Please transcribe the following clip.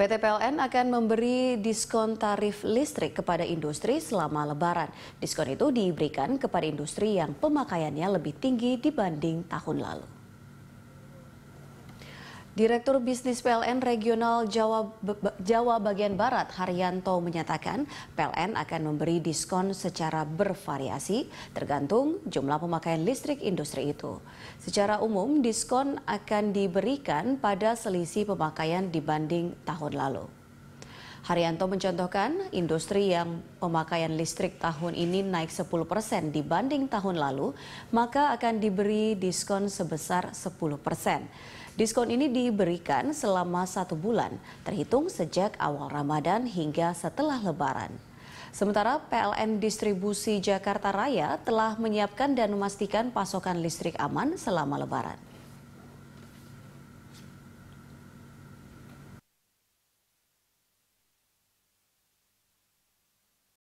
PT PLN akan memberi diskon tarif listrik kepada industri selama lebaran. Diskon itu diberikan kepada industri yang pemakaiannya lebih tinggi dibanding tahun lalu. Direktur Bisnis PLN Regional Jawa, Jawa Bagian Barat Haryanto menyatakan PLN akan memberi diskon secara bervariasi tergantung jumlah pemakaian listrik industri itu. Secara umum diskon akan diberikan pada selisih pemakaian dibanding tahun lalu. Haryanto mencontohkan industri yang pemakaian listrik tahun ini naik 10 persen dibanding tahun lalu, maka akan diberi diskon sebesar 10 persen. Diskon ini diberikan selama satu bulan, terhitung sejak awal Ramadan hingga setelah Lebaran. Sementara PLN Distribusi Jakarta Raya telah menyiapkan dan memastikan pasokan listrik aman selama Lebaran.